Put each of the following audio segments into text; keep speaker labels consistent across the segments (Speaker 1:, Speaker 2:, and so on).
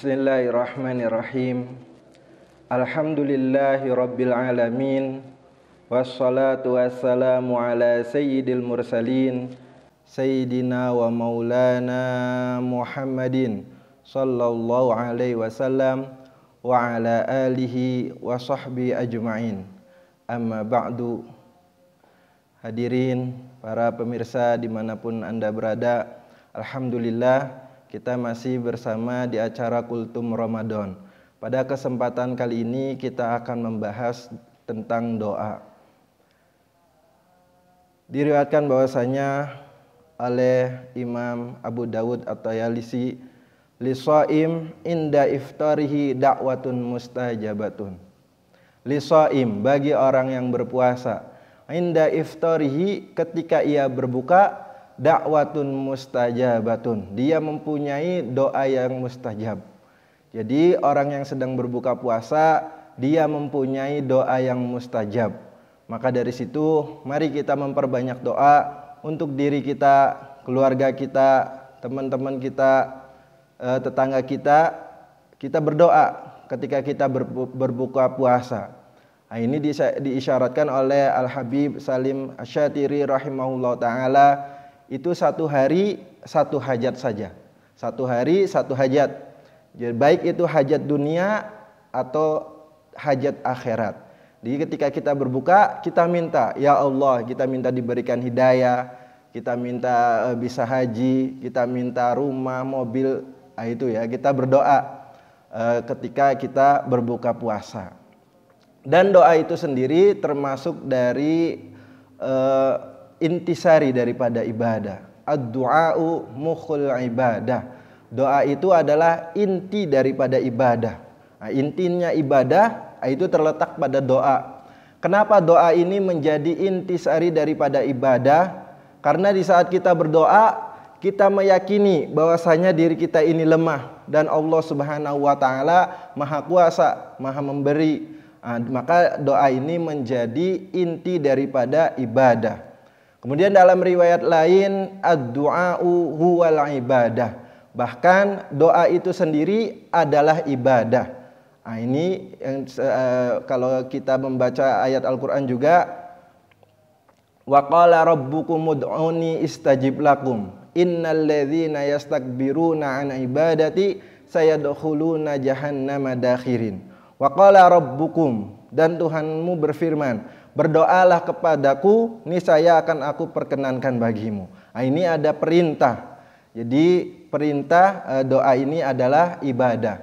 Speaker 1: Bismillahirrahmanirrahim. Alhamdulillahi rabbil alamin. Wassalatu wassalamu ala sayyidil mursalin sayyidina wa maulana Muhammadin sallallahu alaihi wasallam wa ala alihi wa sahbi ajma'in. Amma ba'du. Hadirin, para pemirsa dimanapun Anda berada, Alhamdulillah kita masih bersama di acara Kultum Ramadan. Pada kesempatan kali ini kita akan membahas tentang doa. Diriwayatkan bahwasanya oleh Imam Abu Dawud atau Yalisi, Lisoim inda iftarihi dakwatun mustajabatun. Lisoim bagi orang yang berpuasa. Inda iftarihi ketika ia berbuka dakwatun mustajabatun. Dia mempunyai doa yang mustajab. Jadi orang yang sedang berbuka puasa dia mempunyai doa yang mustajab. Maka dari situ mari kita memperbanyak doa untuk diri kita, keluarga kita, teman-teman kita, eh, tetangga kita. Kita berdoa ketika kita berbuka puasa. Nah, ini diisyaratkan oleh Al Habib Salim Asyatiri rahimahullah taala itu satu hari satu hajat saja. Satu hari satu hajat. Jadi baik itu hajat dunia atau hajat akhirat. Jadi ketika kita berbuka, kita minta, ya Allah, kita minta diberikan hidayah, kita minta eh, bisa haji, kita minta rumah, mobil, nah, itu ya, kita berdoa eh, ketika kita berbuka puasa. Dan doa itu sendiri termasuk dari eh, intisari daripada ibadah. Ad-du'a'u mukhul ibadah. Doa itu adalah inti daripada ibadah. Nah, intinya ibadah nah, itu terletak pada doa. Kenapa doa ini menjadi intisari daripada ibadah? Karena di saat kita berdoa, kita meyakini bahwasanya diri kita ini lemah dan Allah Subhanahu wa taala Maha Kuasa, Maha Memberi. Nah, maka doa ini menjadi inti daripada ibadah. Kemudian dalam riwayat lain ad-du'a'u huwal ibadah. Bahkan doa itu sendiri adalah ibadah. Nah, ini yang uh, kalau kita membaca ayat Al-Qur'an juga wa qala rabbukum ud'uni istajib lakum innal ladzina yastakbiruna an ibadati sayadkhuluna jahannama dakhirin wa qala rabbukum dan Tuhanmu berfirman berdoalah kepadaku, saya akan aku perkenankan bagimu. Nah, ini ada perintah. Jadi perintah eh, doa ini adalah ibadah.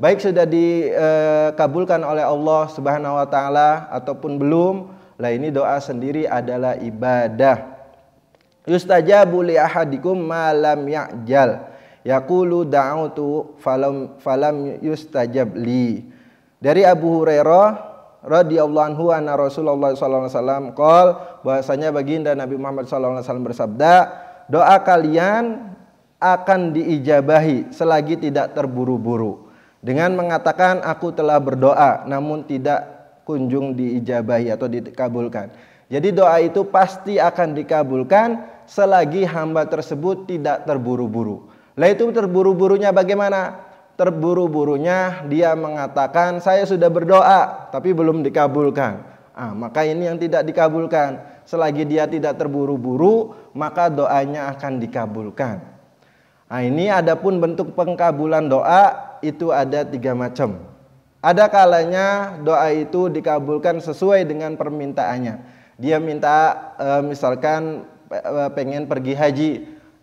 Speaker 1: Baik sudah dikabulkan eh, oleh Allah Subhanahu wa taala ataupun belum, lah ini doa sendiri adalah ibadah. Yustajabu li ahadikum malam ya'jal. Yaqulu da'utu falam falam yustajab li. Dari Abu Hurairah radhiyallahu anhu anna Rasulullah sallallahu alaihi wasallam qol bahwasanya baginda Nabi Muhammad sallallahu alaihi wasallam bersabda doa kalian akan diijabahi selagi tidak terburu-buru dengan mengatakan aku telah berdoa namun tidak kunjung diijabahi atau dikabulkan. Jadi doa itu pasti akan dikabulkan selagi hamba tersebut tidak terburu-buru. Lah itu terburu-burunya bagaimana? terburu-burunya dia mengatakan saya sudah berdoa tapi belum dikabulkan. Ah, maka ini yang tidak dikabulkan. Selagi dia tidak terburu-buru, maka doanya akan dikabulkan. Nah, ini adapun bentuk pengkabulan doa itu ada tiga macam. Ada kalanya doa itu dikabulkan sesuai dengan permintaannya. Dia minta eh, misalkan eh, pengen pergi haji,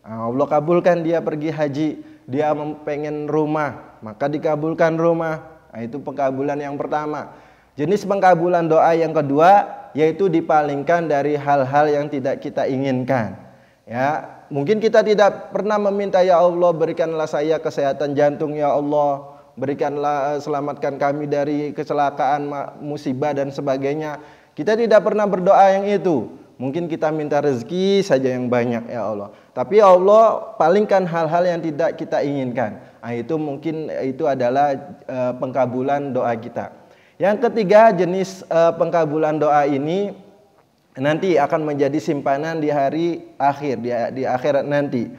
Speaker 1: ah, Allah kabulkan dia pergi haji dia pengen rumah, maka dikabulkan rumah. Nah, itu pengkabulan yang pertama. Jenis pengkabulan doa yang kedua yaitu dipalingkan dari hal-hal yang tidak kita inginkan. Ya, mungkin kita tidak pernah meminta ya Allah berikanlah saya kesehatan jantung ya Allah, berikanlah eh, selamatkan kami dari kecelakaan, musibah dan sebagainya. Kita tidak pernah berdoa yang itu. Mungkin kita minta rezeki saja yang banyak ya Allah. Tapi ya Allah palingkan hal-hal yang tidak kita inginkan. Nah, itu mungkin eh, itu adalah e, pengkabulan doa kita. Yang ketiga jenis e, pengkabulan doa ini nanti akan menjadi simpanan di hari akhir di, di akhirat nanti.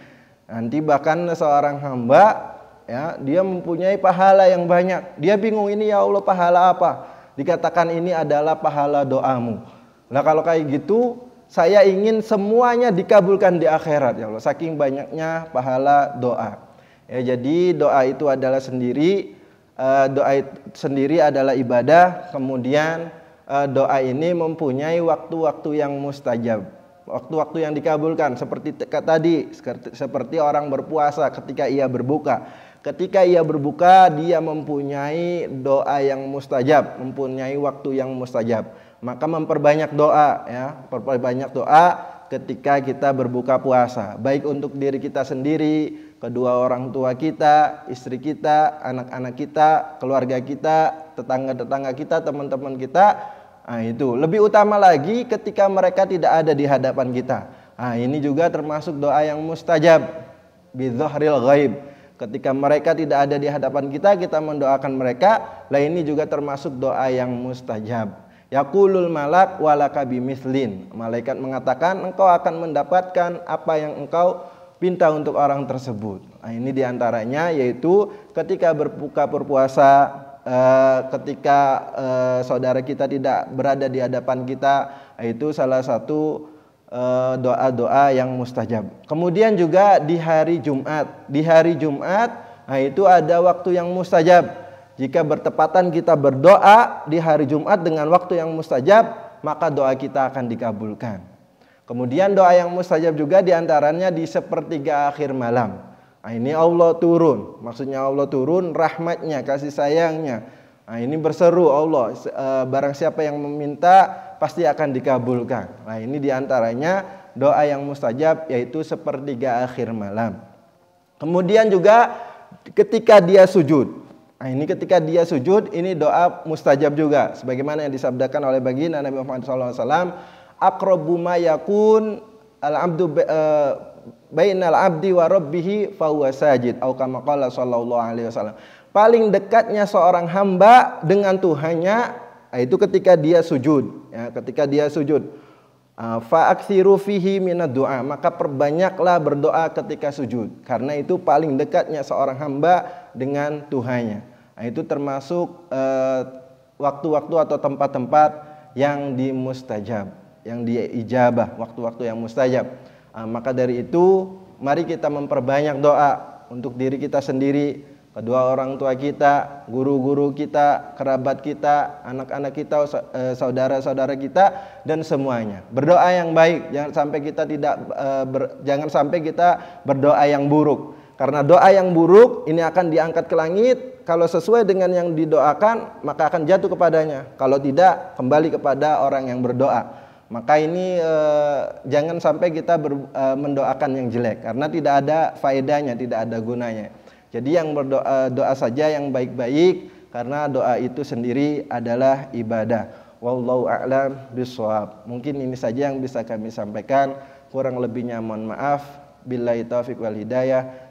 Speaker 1: Nanti bahkan seorang hamba ya dia mempunyai pahala yang banyak. Dia bingung ini ya Allah pahala apa? Dikatakan ini adalah pahala doamu. Nah kalau kayak gitu saya ingin semuanya dikabulkan di akhirat ya Allah. Saking banyaknya pahala doa. Ya, jadi doa itu adalah sendiri eh, doa itu sendiri adalah ibadah. Kemudian eh, doa ini mempunyai waktu-waktu yang mustajab. Waktu-waktu yang dikabulkan seperti tadi seperti orang berpuasa ketika ia berbuka. Ketika ia berbuka dia mempunyai doa yang mustajab, mempunyai waktu yang mustajab maka memperbanyak doa ya, memperbanyak doa ketika kita berbuka puasa, baik untuk diri kita sendiri, kedua orang tua kita, istri kita, anak-anak kita, keluarga kita, tetangga-tetangga kita, teman-teman kita. Nah, itu lebih utama lagi ketika mereka tidak ada di hadapan kita. Nah, ini juga termasuk doa yang mustajab bidzohril ghaib. Ketika mereka tidak ada di hadapan kita, kita mendoakan mereka. Lah ini juga termasuk doa yang mustajab. Yakulul malak walaka mislin Malaikat mengatakan engkau akan mendapatkan apa yang engkau pinta untuk orang tersebut. Nah, ini diantaranya yaitu ketika berbuka berpuasa, eh, ketika eh, saudara kita tidak berada di hadapan kita, itu salah satu eh, doa-doa eh, yang mustajab. Kemudian juga di hari Jumat, di hari Jumat, nah itu ada waktu yang mustajab jika bertepatan kita berdoa di hari Jumat dengan waktu yang mustajab, maka doa kita akan dikabulkan. Kemudian doa yang mustajab juga diantaranya di sepertiga akhir malam. Nah, ini Allah turun, maksudnya Allah turun rahmatnya, kasih sayangnya. Nah, ini berseru Allah, eh, barang siapa yang meminta pasti akan dikabulkan. Nah, ini diantaranya doa yang mustajab yaitu sepertiga akhir malam. Kemudian juga ketika dia sujud, Nah, ini ketika dia sujud, ini doa mustajab juga. Sebagaimana yang disabdakan oleh baginda Nabi Muhammad SAW, akrobu ma yakun al abdu eh, bainal abdi wa rabbihi fahuwa sajid au sallallahu alaihi wasallam. Paling dekatnya seorang hamba dengan Tuhannya nah, itu ketika dia sujud, ya, ketika dia sujud. Ah, Fa'aksiru fihi minad doa Maka perbanyaklah berdoa ketika sujud Karena itu paling dekatnya seorang hamba dengan Tuhannya Nah, itu termasuk eh, waktu-waktu eh, atau tempat-tempat yang dimustajab, yang diijabah, waktu-waktu yang mustajab. Nah, maka dari itu, mari kita memperbanyak doa untuk diri kita sendiri, kedua orang tua kita, guru-guru kita, kerabat kita, anak-anak kita, eh, saudara-saudara kita dan semuanya. Berdoa yang baik, jangan sampai kita tidak eh, ber, jangan sampai kita berdoa yang buruk. Karena doa yang buruk ini akan diangkat ke langit kalau sesuai dengan yang didoakan maka akan jatuh kepadanya. Kalau tidak kembali kepada orang yang berdoa. Maka ini eh, jangan sampai kita ber, eh, mendoakan yang jelek karena tidak ada faedahnya, tidak ada gunanya. Jadi yang berdoa eh, doa saja yang baik-baik karena doa itu sendiri adalah ibadah. Wallahu a'lam bishawab. Mungkin ini saja yang bisa kami sampaikan. Kurang lebihnya mohon maaf. Billahi taufik wal hidayah.